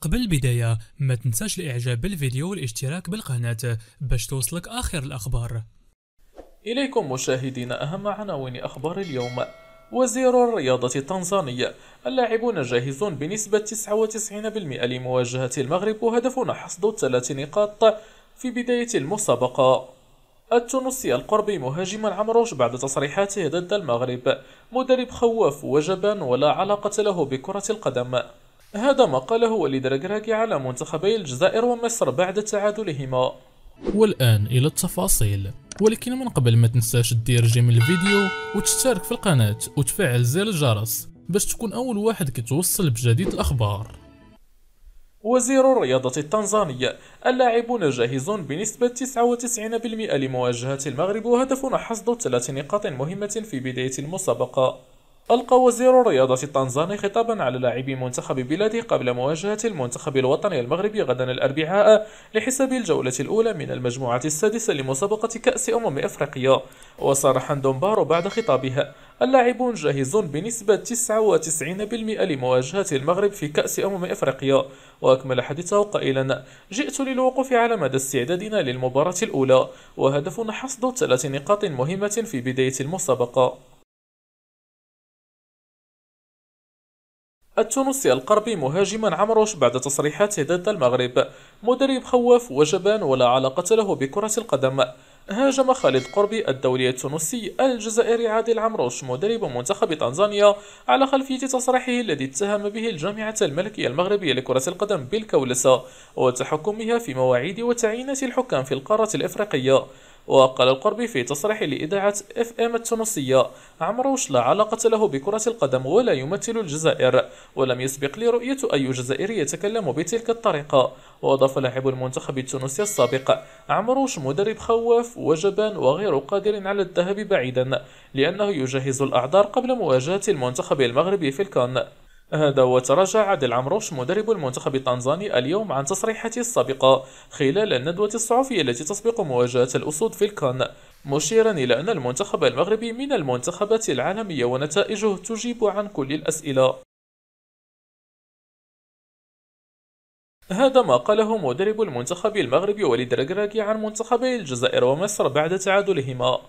قبل البداية ما تنساش الاعجاب بالفيديو والاشتراك بالقناة باش توصلك اخر الاخبار اليكم مشاهدين اهم عناوين اخبار اليوم وزير الرياضة التنزاني اللاعبون جاهزون بنسبة 99% لمواجهة المغرب وهدفنا حصد ثلاث نقاط في بداية المسابقة التونسي القربي مهاجم عمروش بعد تصريحاته ضد المغرب مدرب خواف وجبان ولا علاقة له بكرة القدم هذا ما قاله وليد ركراكي على منتخبي الجزائر ومصر بعد تعادلهما والآن إلى التفاصيل ولكن من قبل ما تنساش دير جيم الفيديو وتشترك في القناة وتفعل زر الجرس باش تكون أول واحد كتوصل بجديد الأخبار وزير الرياضة التنزانية اللاعبون جاهزون بنسبة 99% لمواجهة المغرب وهدفنا حصد 3 نقاط مهمة في بداية المسابقة ألقى وزير الرياضة التنزاني خطابا على لاعبي منتخب بلاده قبل مواجهة المنتخب الوطني المغربي غدا الأربعاء لحساب الجولة الأولى من المجموعة السادسة لمسابقة كأس أمم أفريقيا وصرح دومبارو بعد خطابها اللاعبون جاهزون بنسبة 99% لمواجهة المغرب في كأس أمم أفريقيا وأكمل حديثه قائلا جئت للوقوف على مدى استعدادنا للمباراة الأولى وهدفنا حصد ثلاث نقاط مهمة في بداية المسابقة التونسي القربي مهاجما عمروش بعد تصريحاته ضد المغرب مدرب خواف وجبان ولا علاقة له بكرة القدم هاجم خالد قربي الدولي التونسي الجزائري عادل عمروش مدرب منتخب تنزانيا على خلفية تصريحه الذي اتهم به الجامعة الملكية المغربية لكرة القدم بالكولسة وتحكمها في مواعيد وتعيينات الحكام في القارة الإفريقية وقال القربي في تصريح لإذاعة اف ام التونسية عمروش لا علاقة له بكرة القدم ولا يمثل الجزائر ولم يسبق لي رؤية أي جزائري يتكلم بتلك الطريقة وأضاف لاعب المنتخب التونسي السابق عمروش مدرب خواف وجبان وغير قادر على الذهاب بعيدا لأنه يجهز الأعذار قبل مواجهة المنتخب المغربي في الكان هذا وتراجع عادل عمروش مدرب المنتخب التنزاني اليوم عن تصريحاته السابقة خلال الندوة الصحفية التي تسبق مواجهة الأسود في الكان مشيرا إلى أن المنتخب المغربي من المنتخبات العالمية ونتائجه تجيب عن كل الأسئلة هذا ما قاله مدرب المنتخب المغربي وليد رجراجي عن منتخبي الجزائر ومصر بعد تعادلهما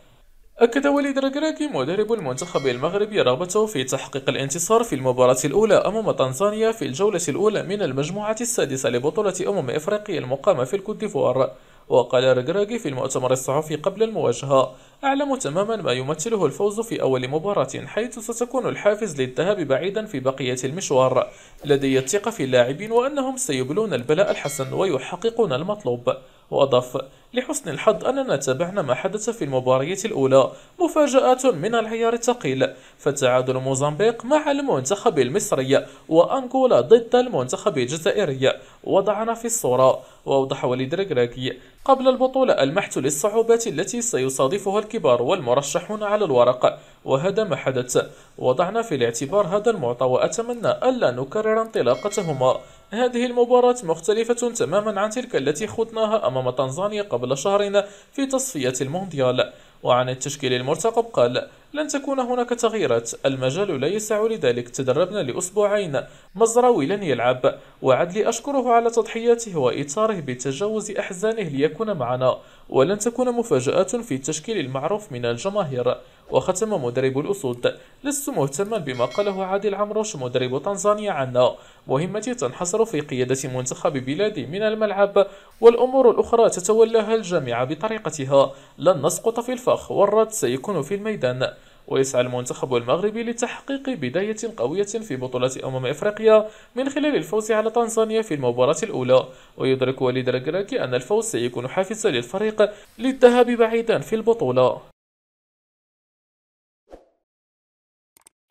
أكد وليد ركراكي مدرب المنتخب المغربي رغبته في تحقيق الانتصار في المباراة الأولى أمام تنزانيا في الجولة الأولى من المجموعة السادسة لبطولة أمم إفريقيا المقامة في الكوت ديفوار وقال ركراكي في المؤتمر الصحفي قبل المواجهة أعلم تماما ما يمثله الفوز في أول مباراة حيث ستكون الحافز للذهاب بعيدا في بقية المشوار لدي الثقة في اللاعبين وأنهم سيبلون البلاء الحسن ويحققون المطلوب وأضاف لحسن الحظ أننا تابعنا ما حدث في المباراة الأولى مفاجآت من العيار الثقيل فتعادل موزمبيق مع المنتخب المصري وأنغولا ضد المنتخب الجزائري وضعنا في الصورة وأوضح وليد ركراكي قبل البطولة المحت للصعوبات التي سيصادفها الكبار والمرشحون على الورق وهذا ما حدث وضعنا في الاعتبار هذا المعطى وأتمنى ألا نكرر انطلاقتهما هذه المباراة مختلفة تماما عن تلك التي خضناها أمام تنزانيا قبل شهر في تصفية المونديال وعن التشكيل المرتقب قال لن تكون هناك تغييرات المجال لا يسع لذلك تدربنا لأسبوعين مزراوي لن يلعب وعدلي أشكره على تضحياته وإثاره بتجاوز أحزانه ليكون معنا ولن تكون مفاجآت في التشكيل المعروف من الجماهير وختم مدرب الأسود لست مهتما بما قاله عادل عمروش مدرب تنزانيا عنا مهمتي تنحصر في قيادة منتخب بلادي من الملعب والأمور الأخرى تتولاها الجامعة بطريقتها لن نسقط في الفخ والرد سيكون في الميدان ويسعى المنتخب المغربي لتحقيق بداية قوية في بطولة أمم إفريقيا من خلال الفوز على تنزانيا في المباراة الأولى ويدرك وليد الكراكي أن الفوز سيكون حافزا للفريق للذهاب بعيدا في البطولة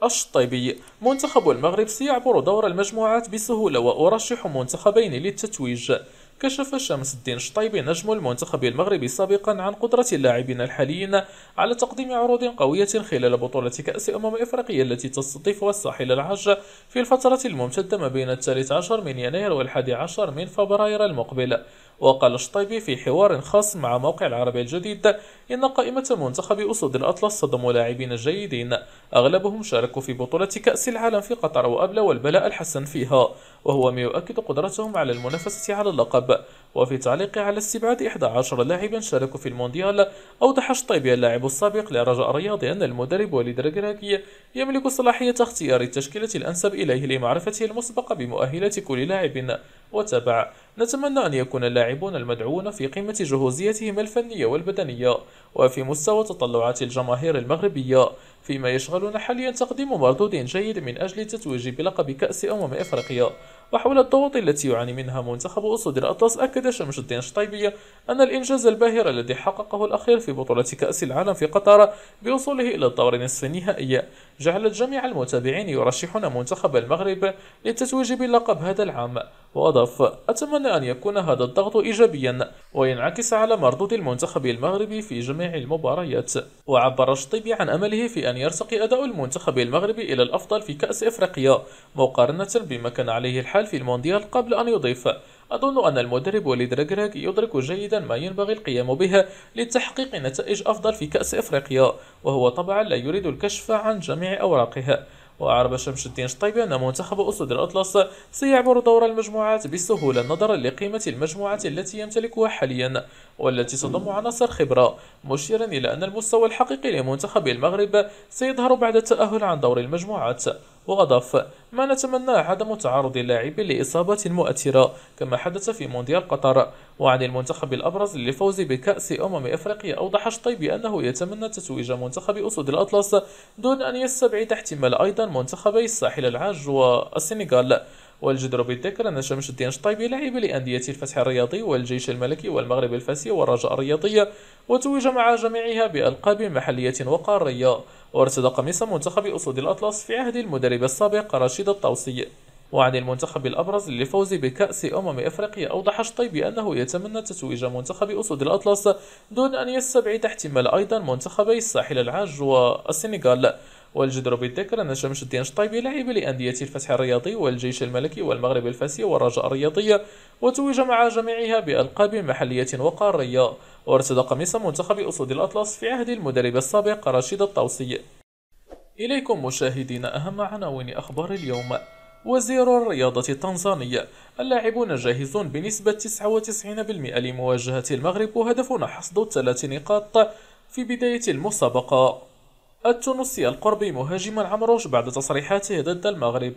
الشطيبي منتخب المغرب سيعبر دور المجموعات بسهولة وأرشح منتخبين للتتويج كشف شمس الدين شطيبي نجم المنتخب المغربي سابقا عن قدرة اللاعبين الحاليين على تقديم عروض قوية خلال بطولة كأس أمم إفريقيا التي تستضيفها الساحل العاج في الفترة الممتدة ما بين 13 من يناير والحادي عشر من فبراير المقبل وقال الشطيبي في حوار خاص مع موقع العربية الجديد إن قائمة منتخب أسود الأطلس صدموا لاعبين جيدين أغلبهم شاركوا في بطولة كأس العالم في قطر وأبلوا البلاء الحسن فيها وهو ما يؤكد قدرتهم على المنافسة على اللقب وفي تعليقه على استبعاد 11 لاعبا شاركوا في المونديال أوضح شطيبي اللاعب السابق لرجاء الرياضي أن المدرب وليد ركراكي يملك صلاحية اختيار التشكيلة الأنسب إليه لمعرفته المسبقة بمؤهلات كل لاعب وتابع نتمنى أن يكون اللاعبون المدعوون في قمة جهوزيتهم الفنية والبدنية وفي مستوى تطلعات الجماهير المغربية فيما يشغلنا حاليا تقديم مردود جيد من أجل التتويج بلقب كأس أمم إفريقيا وحول الضغوط التي يعاني منها منتخب أسود الأطلس أكد شمس الدين الشطيبية أن الإنجاز الباهر الذي حققه الأخير في بطولة كأس العالم في قطر بوصوله إلى الدور نصف النهائي جعلت جميع المتابعين يرشحون منتخب المغرب للتتويج باللقب هذا العام وأضاف أتمنى أن يكون هذا الضغط إيجابيا وينعكس على مردود المنتخب المغربي في جميع المباريات وعبر الشطيبي عن أمله في أن يرتقي أداء المنتخب المغربي إلى الأفضل في كأس إفريقيا مقارنة بما كان عليه الحال في المونديال قبل أن يضيف أظن أن المدرب وليد ركراك يدرك جيدا ما ينبغي القيام به لتحقيق نتائج أفضل في كأس إفريقيا وهو طبعا لا يريد الكشف عن جميع أوراقها وأعرب شمس الدين شطيبي أن منتخب أسود الأطلس سيعبر دور المجموعات بسهولة نظرا لقيمة المجموعات التي يمتلكها حاليا والتي تضم عناصر خبرة مشيرا إلى أن المستوى الحقيقي لمنتخب المغرب سيظهر بعد التأهل عن دور المجموعات وأضاف ما نتمناه عدم تعرض اللاعب لإصابة مؤثرة كما حدث في مونديال قطر وعن المنتخب الأبرز للفوز بكأس أمم إفريقيا أوضح شطي بأنه يتمنى تتويج منتخب أسود الأطلس دون أن يستبعد احتمال أيضا منتخبي الساحل العاج والسنغال والجدر بالذكر أن شمس الدين الشطيبي لعب لأندية الفتح الرياضي والجيش الملكي والمغرب الفاسي والرجاء الرياضية وتوج مع جميعها بألقاب محلية وقارية وارتدى قميص منتخب أسود الأطلس في عهد المدرب السابق رشيد الطوسي وعن المنتخب الأبرز للفوز بكأس أمم إفريقيا أوضح شطيبي أنه يتمنى تتويج منتخب أسود الأطلس دون أن يستبعد احتمال أيضا منتخبي الساحل العاج والسنغال والجدر بالذكر أن شمس الدين الشطيبي لعب لأندية الفتح الرياضي والجيش الملكي والمغرب الفاسي والرجاء الرياضية وتوج مع جميعها بألقاب محلية وقارية وارتدى قميص منتخب أسود الأطلس في عهد المدرب السابق رشيد الطوسي إليكم مشاهدينا أهم عناوين أخبار اليوم وزير الرياضة التنزاني اللاعبون جاهزون بنسبة 99% لمواجهة المغرب وهدفنا حصد 3 نقاط في بداية المسابقة التونسي القربي مهاجم العمروش بعد تصريحاته ضد المغرب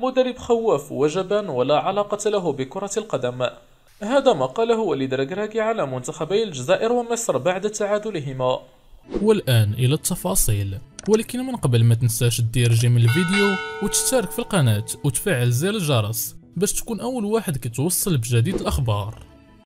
مدرب خواف وجبان ولا علاقة له بكرة القدم هذا ما قاله وليد ركراكي على منتخبي الجزائر ومصر بعد تعادلهما والآن إلى التفاصيل ولكن من قبل ما تنساش تدير جيم الفيديو وتشترك في القناة وتفعل زر الجرس باش تكون أول واحد كتوصل بجديد الأخبار